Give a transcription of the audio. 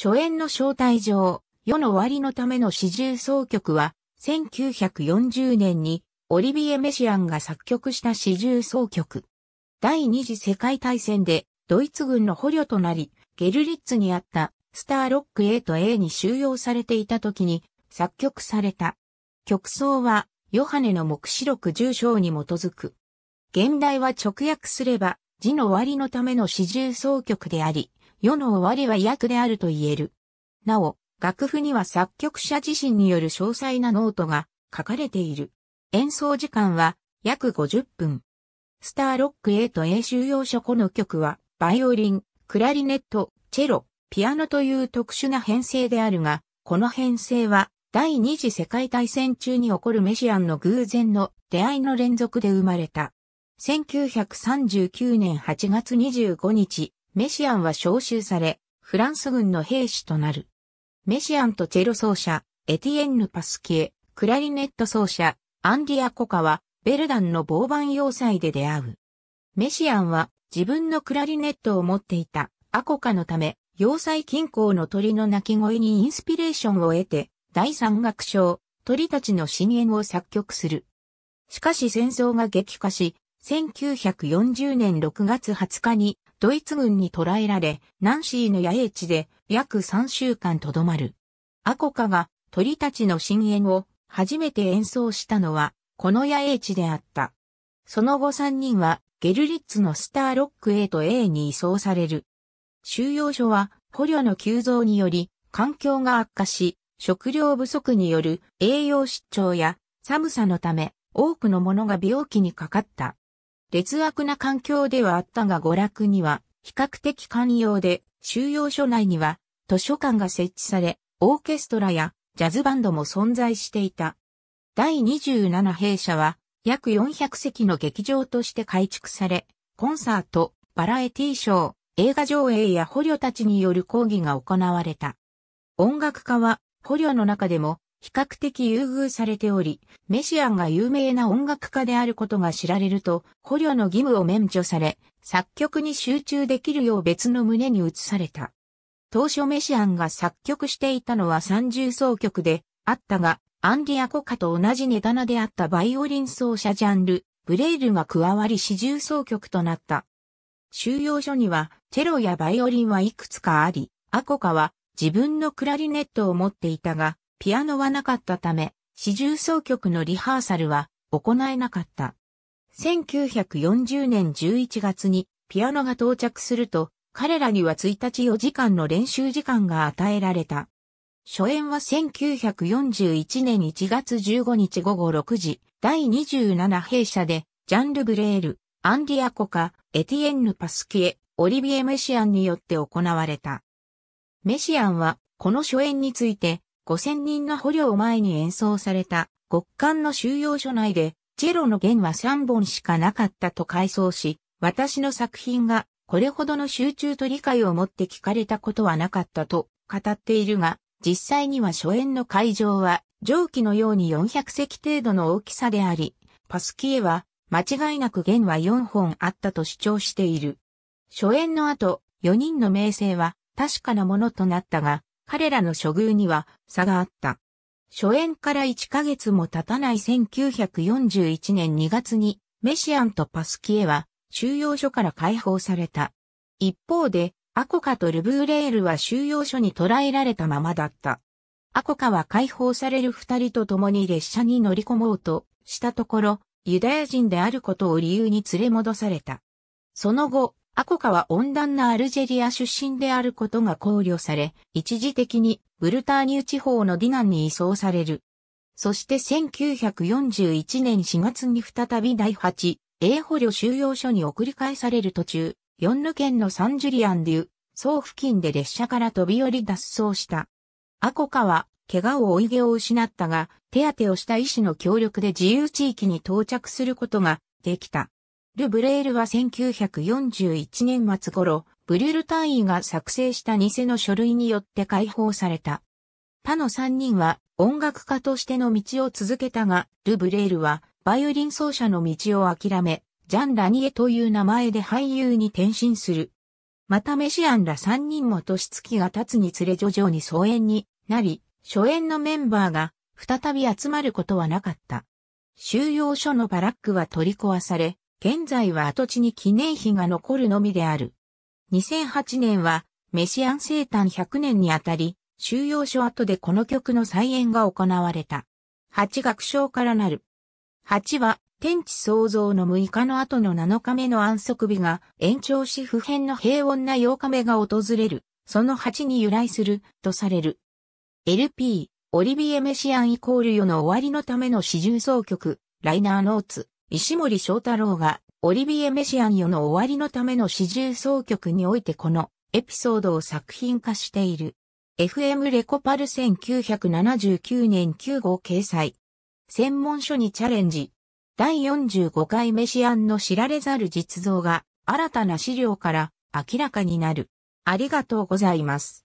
初演の招待状、世の終わりのための始終奏曲は、1940年にオリビエ・メシアンが作曲した始終奏曲。第二次世界大戦でドイツ軍の捕虜となり、ゲルリッツにあったスターロック A と A に収容されていた時に作曲された。曲奏はヨハネの目視録重章に基づく。現代は直訳すれば、字の終わりのための始終奏曲であり、世の終わりは役であると言える。なお、楽譜には作曲者自身による詳細なノートが書かれている。演奏時間は約50分。スターロック A と A 収容所この曲は、バイオリン、クラリネット、チェロ、ピアノという特殊な編成であるが、この編成は第二次世界大戦中に起こるメシアンの偶然の出会いの連続で生まれた。1939年8月25日、メシアンは召集され、フランス軍の兵士となる。メシアンとチェロ奏者、エティエンヌ・パスキエ、クラリネット奏者、アンディア・コカは、ベルダンの防番要塞で出会う。メシアンは、自分のクラリネットを持っていた、アコカのため、要塞近郊の鳥の鳴き声にインスピレーションを得て、第三楽章、鳥たちの深淵を作曲する。しかし戦争が激化し、1940年6月20日にドイツ軍に捕らえられ、ナンシーの野営地で約3週間とどまる。アコカが鳥たちの深淵を初めて演奏したのは、この野営地であった。その後3人はゲルリッツのスターロック A と A に移送される。収容所は捕虜の急増により環境が悪化し、食料不足による栄養失調や寒さのため多くの者が病気にかかった。劣悪な環境ではあったが娯楽には比較的寛容で、収容所内には図書館が設置され、オーケストラやジャズバンドも存在していた。第27弊社は約400席の劇場として改築され、コンサート、バラエティショー、映画上映や捕虜たちによる講義が行われた。音楽家は捕虜の中でも比較的優遇されており、メシアンが有名な音楽家であることが知られると、捕虜の義務を免除され、作曲に集中できるよう別の胸に移された。当初メシアンが作曲していたのは三重奏曲であったが、アンディアコカと同じネタナであったバイオリン奏者ジャンル、ブレイルが加わり四重奏曲となった。収容所には、チェロやバイオリンはいくつかあり、アコカは自分のクラリネットを持っていたが、ピアノはなかったため、四重奏曲のリハーサルは行えなかった。1940年11月にピアノが到着すると、彼らには1日4時間の練習時間が与えられた。初演は1941年1月15日午後6時、第27弊社で、ジャンル・ブレール、アンディアコカ、エティエンヌ・パスキエ、オリビエ・メシアンによって行われた。メシアンは、この初演について、5000人の捕虜を前に演奏された極寒の収容所内で、チェロの弦は3本しかなかったと回想し、私の作品がこれほどの集中と理解を持って聞かれたことはなかったと語っているが、実際には初演の会場は上記のように400席程度の大きさであり、パスキエは間違いなく弦は4本あったと主張している。初演の後、4人の名声は確かなものとなったが、彼らの処遇には差があった。初演から1ヶ月も経たない1941年2月にメシアンとパスキエは収容所から解放された。一方でアコカとルブーレールは収容所に捕らえられたままだった。アコカは解放される二人と共に列車に乗り込もうとしたところ、ユダヤ人であることを理由に連れ戻された。その後、アコカは温暖なアルジェリア出身であることが考慮され、一時的にブルターニュ地方のディナンに移送される。そして1941年4月に再び第8、英捕虜収容所に送り返される途中、ヨンヌ県のサンジュリアンデュ、総付近で列車から飛び降り脱走した。アコカは、怪我を追い毛を失ったが、手当てをした医師の協力で自由地域に到着することができた。ル・ブレールは1941年末頃、ブリュル単位が作成した偽の書類によって解放された。他の3人は音楽家としての道を続けたが、ル・ブレールはバイオリン奏者の道を諦め、ジャン・ラニエという名前で俳優に転身する。またメシアンら3人も年月が経つにつれ徐々に疎遠になり、初演のメンバーが再び集まることはなかった。収容所のバラックは取り壊され、現在は跡地に記念碑が残るのみである。2008年は、メシアン生誕100年にあたり、収容所跡でこの曲の再演が行われた。8楽章からなる。8は、天地創造の6日の後の7日目の安息日が延長し普遍の平穏な8日目が訪れる、その8に由来する、とされる。LP、オリビエ・メシアンイコール世の終わりのための四重奏曲、ライナーノーツ。石森章太郎がオリビエ・メシアンよの終わりのための始重奏曲においてこのエピソードを作品化している。FM レコパル1979年9号掲載。専門書にチャレンジ。第45回メシアンの知られざる実像が新たな資料から明らかになる。ありがとうございます。